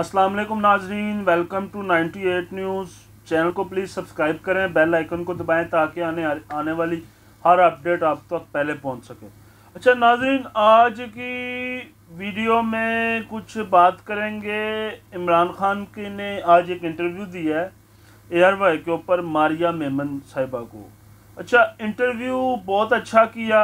असलम नाजरीन welcome to 98 news channel को please subscribe करें बेल आइकन को दबाएं ताकि आने आने वाली हर अपडेट आप तक पहले पहुंच सके अच्छा नाजरीन आज की वीडियो में कुछ बात करेंगे इमरान खान के ने आज एक इंटरव्यू दिया है एयर वाई के ऊपर मारिया मेमन साहिबा को अच्छा इंटरव्यू बहुत अच्छा किया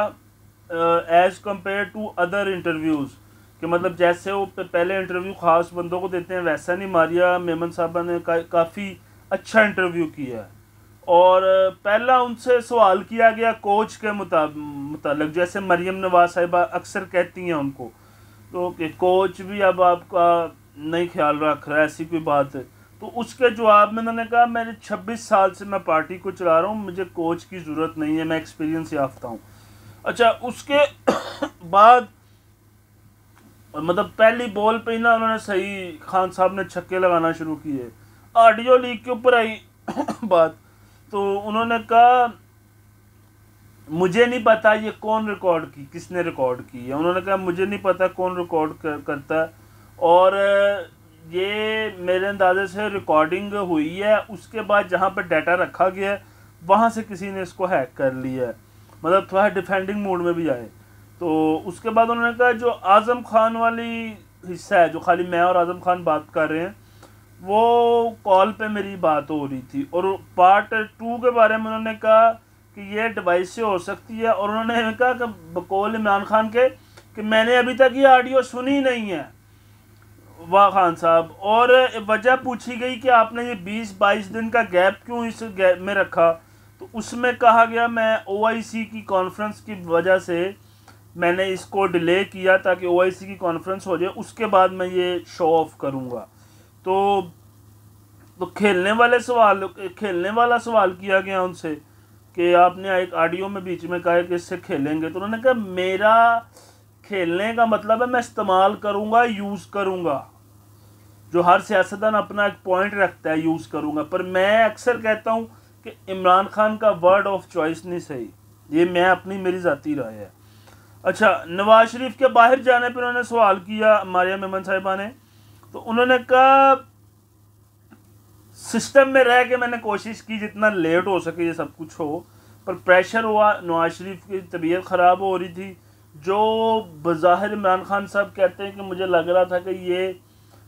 as compare to other interviews कि मतलब जैसे वो पहले इंटरव्यू ख़ास बंदों को देते हैं वैसा नहीं मारिया मेमन साहबा ने का, काफ़ी अच्छा इंटरव्यू किया और पहला उनसे सवाल किया गया कोच के मुताबिक जैसे मरियम नवाज साहिबा अक्सर कहती हैं उनको तो कि कोच भी अब आपका नहीं ख्याल रख रहा है ऐसी कोई बात है तो उसके जवाब में उन्होंने कहा मैंने 26 साल से मैं पार्टी को चला रहा हूँ मुझे कोच की ज़रूरत नहीं है मैं एक्सपीरियंस याफ्ता हूँ अच्छा उसके बाद मतलब पहली बॉल पे ही ना उन्होंने सही खान साहब ने छक्के लगाना शुरू किए ऑडियो लीक के ऊपर आई बात तो उन्होंने कहा मुझे नहीं पता ये कौन रिकॉर्ड की किसने रिकॉर्ड की है उन्होंने कहा मुझे नहीं पता कौन रिकॉर्ड कर, करता और ये मेरे अंदाजे से रिकॉर्डिंग हुई है उसके बाद जहाँ पर डाटा रखा गया है वहाँ से किसी ने इसको हैक कर लिया है मतलब थोड़ा डिफेंडिंग मोड में भी आए तो उसके बाद उन्होंने कहा जो आज़म खान वाली हिस्सा है जो खाली मैं और आज़म खान बात कर रहे हैं वो कॉल पे मेरी बात हो रही थी और पार्ट टू के बारे में उन्होंने कहा कि ये डिवाइस से हो सकती है और उन्होंने कहा कि बकौल इमरान खान के कि मैंने अभी तक ये ऑडियो सुनी नहीं है वाह खान साहब और वजह पूछी गई कि आपने ये 20-22 दिन का गैप क्यों इस गैप में रखा तो उसमें कहा गया मैं ओ की कॉन्फ्रेंस की वजह से मैंने इसको डिले किया ताकि ओ की कॉन्फ्रेंस हो जाए उसके बाद मैं ये शो ऑफ करूँगा तो तो खेलने वाले सवाल खेलने वाला सवाल किया गया उनसे कि आपने एक ऑडियो में बीच में कहा कि इससे खेलेंगे तो उन्होंने कहा मेरा खेलने का मतलब है मैं इस्तेमाल करूँगा यूज़ करूँगा जो हर सियासतदान अपना एक पॉइंट रखता है यूज़ करूँगा पर मैं अक्सर कहता हूँ कि इमरान खान का वर्ड ऑफ चॉइस नहीं सही ये मैं अपनी मेरी ज़ाती राय है अच्छा नवाज शरीफ के बाहर जाने पर उन्होंने सवाल किया मारिया मेमन साहिबा ने तो उन्होंने कहा सिस्टम में रह के मैंने कोशिश की जितना लेट हो सके ये सब कुछ हो पर प्रेशर हुआ नवाज शरीफ की तबीयत ख़राब हो रही थी जो बज़ाहिर इमरान खान साहब कहते हैं कि मुझे लग रहा था कि ये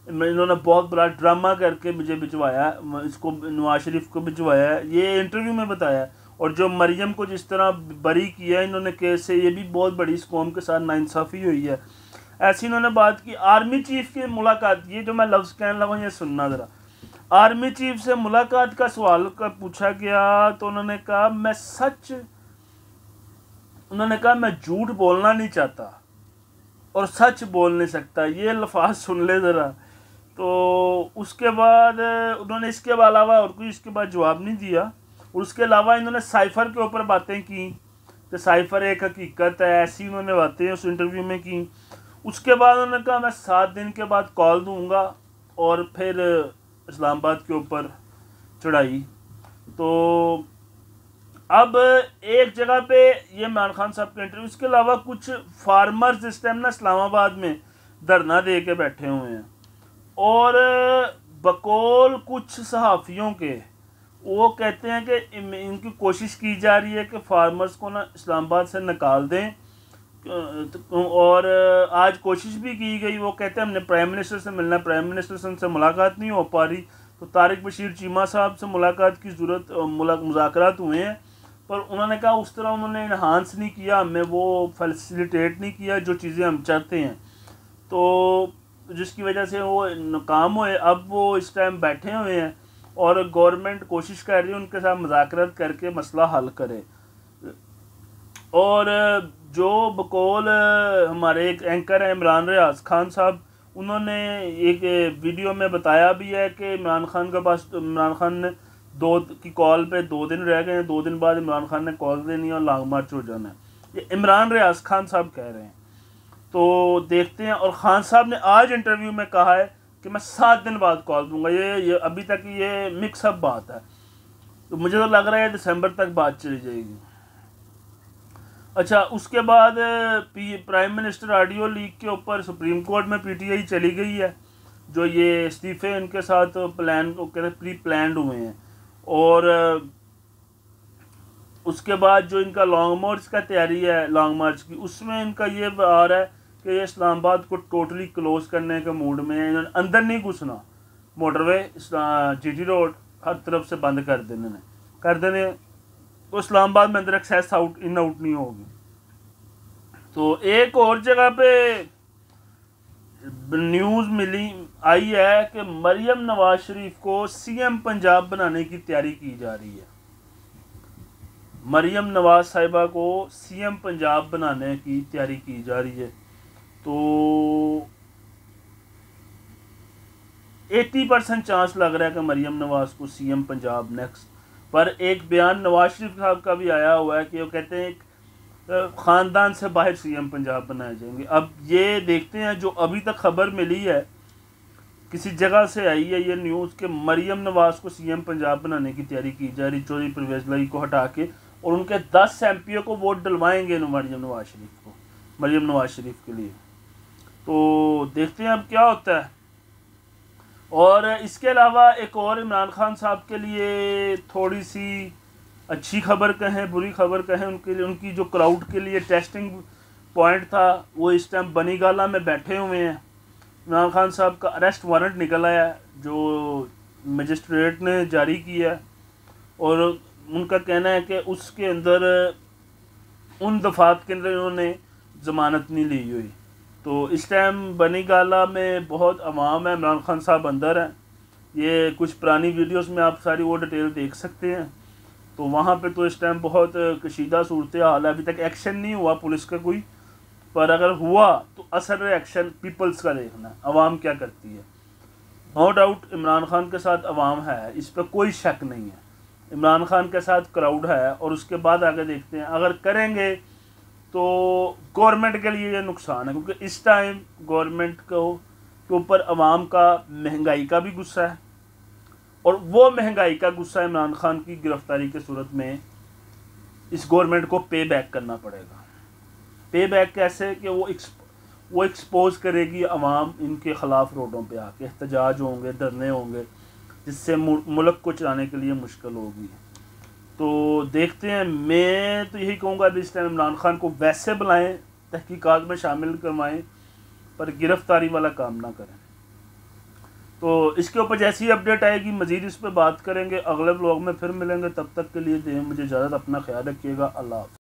इन्होंने बहुत बड़ा ड्रामा करके मुझे भिजवाया इसको नवाज शरीफ को भिजवाया ये इंटरव्यू में बताया और जो मरियम को जिस तरह बरी किया इन्होंने कैसे ये भी बहुत बड़ी इस कौम के साथ नाइंसाफ़ी हुई है ऐसी इन्होंने बात की आर्मी चीफ की मुलाकात ये जो मैं लफ्ज़ कहने लगा ये सुनना ज़रा आर्मी चीफ से मुलाकात का सवाल का पूछा गया तो उन्होंने कहा मैं सच उन्होंने कहा मैं झूठ बोलना नहीं चाहता और सच बोल नहीं सकता ये लफाज सुन ले ज़रा तो उसके बाद उन्होंने इसके अलावा और कोई इसके बाद जवाब नहीं दिया उसके अलावा इन्होंने साइफर के ऊपर बातें की कि तो साइफर एक हकीकत है ऐसी उन्होंने बातें उस इंटरव्यू में की उसके बाद उन्होंने कहा मैं सात दिन के बाद कॉल दूंगा और फिर इस्लामाबाद के ऊपर चढ़ाई तो अब एक जगह पे ये इमरान खान साहब के इंटरव्यू इसके अलावा कुछ फार्मर्स जिस टाइम ना इस्लामाबाद में धरना दे के बैठे हुए हैं और बकौल कुछ सहाफ़ियों के वो कहते हैं कि इनकी कोशिश की जा रही है कि फार्मर्स को ना इस्लामाबाद से निकाल दें और आज कोशिश भी की गई वो कहते हैं हमने प्राइम मिनिस्टर से मिलना प्राइम मिनिस्टर से उनसे मुलाकात नहीं हो पा रही तो तारिक बशीर चीमा साहब से मुलाकात की ज़रूरत मुजाकर हुए हैं पर उन्होंने कहा उस तरह उन्होंने इन्हांस नहीं किया हमें वो फैसिलिटेट नहीं किया जो चीज़ें हम चाहते हैं तो जिसकी वजह से वो नाकाम हुए अब वो इस टाइम बैठे हुए हैं और गवर्नमेंट कोशिश कर रही है उनके साथ मुजाकरत करके मसला हल करे और जो बकौल हमारे एक एंकर हैं इमरान रियाज खान साहब उन्होंने एक वीडियो में बताया भी है कि इमरान खान के पास इमरान खान ने दो की कॉल पे दो दिन रह गए हैं दो दिन बाद इमरान खान ने कॉल देनी है और लॉन्ग मार्च हो जाना है ये इमरान रियाज खान साहब कह रहे हैं तो देखते हैं और खान साहब ने आज इंटरव्यू में कहा है कि मैं सात दिन बाद कॉल दूंगा ये ये अभी तक ये मिक्सअप बात है तो मुझे तो लग रहा है दिसंबर तक बात चली जाएगी अच्छा उसके बाद P prime minister audio leak के ऊपर सुप्रीम कोर्ट में पीटीआई चली गई है जो ये इस्तीफे उनके साथ प्लान कहते प्री प्लान हुए हैं और उसके बाद जो इनका लॉन्ग मार्च का तैयारी है लॉन्ग मार्च की उसमें इनका ये आ रहा है कि इस्लामाबाद को टोटली क्लोज करने के मूड में इन्होंने अंदर नहीं घुसना मोटरवे जी टी रोड हर तरफ से बंद कर देने ने कर देने तो इस्लामाबाद में अंदर एक्सेस आउट इन आउट नहीं होगी तो एक और जगह पे न्यूज़ मिली आई है कि मरियम नवाज शरीफ को सीएम पंजाब बनाने की तैयारी की जा रही है मरियम नवाज साहिबा को सीएम पंजाब बनाने की तैयारी की जा रही है तो 80 परसेंट चांस लग रहा है कि मरीम नवाज को सीएम पंजाब नेक्स्ट पर एक बयान नवाज शरीफ साहब का भी आया हुआ है कि वो कहते हैं ख़ानदान से बाहर सीएम पंजाब बनाए जाएंगे अब ये देखते हैं जो अभी तक खबर मिली है किसी जगह से आई है ये न्यूज़ कि मरियम नवाज को सीएम पंजाब बनाने की तैयारी की जा रही चौधरी परवेज लई को हटा के और उनके दस एम को वोट डलवाएंगे मरीम नवाज शरीफ को मरीम नवाज शरीफ के लिए तो देखते हैं अब क्या होता है और इसके अलावा एक और इमरान खान साहब के लिए थोड़ी सी अच्छी खबर कहें बुरी खबर कहें उनके लिए उनकी जो क्राउड के लिए टेस्टिंग पॉइंट था वो इस टाइम बनीगाला में बैठे हुए हैं इमरान खान साहब का अरेस्ट वारंट निकल आया जो मजिस्ट्रेट ने जारी किया और उनका कहना है कि उसके अंदर उन दफात के अंदर उन्होंने ज़मानत नहीं ली हुई तो इस टाइम बनी गाला में बहुत अवाम है इमरान खान साहब अंदर हैं ये कुछ पुरानी वीडियोस में आप सारी वो डिटेल देख सकते हैं तो वहाँ पे तो इस टाइम बहुत कशीदा सूरत हाल है अभी तक एक्शन नहीं हुआ पुलिस का कोई पर अगर हुआ तो असर एक्शन पीपल्स का देखना अवाम क्या करती है नो डाउट इमरान खान के साथ अवाम है इस पर कोई शक नहीं है इमरान खान के साथ क्राउड है और उसके बाद आगे देखते हैं अगर करेंगे तो गवर्नमेंट के लिए ये नुकसान है क्योंकि इस टाइम गवर्नमेंट को के ऊपर आवाम का महंगाई का भी गुस्सा है और वो महंगाई का गुस्सा इमरान खान की गिरफ्तारी के सूरत में इस गवर्नमेंट को पे बैक करना पड़ेगा पे बैक कैसे कि वो वो एक्सपोज करेगी आवाम इनके ख़िलाफ़ रोडों पे आके एहतजाज होंगे धरने होंगे जिससे मुल्क को चलाने के लिए मुश्किल होगी तो देखते हैं मैं तो यही कहूँगा अभी इस टाइम इमरान खान को वैसे बुलाएं तहकीकात में शामिल करवाएं पर गिरफ़्तारी वाला काम ना करें तो इसके ऊपर जैसी अपडेट आएगी मज़ीद इस पर बात करेंगे अगले ब्लॉग में फिर मिलेंगे तब तक के लिए दें मुझे इजाज़त अपना ख्याल रखिएगा अल्लाह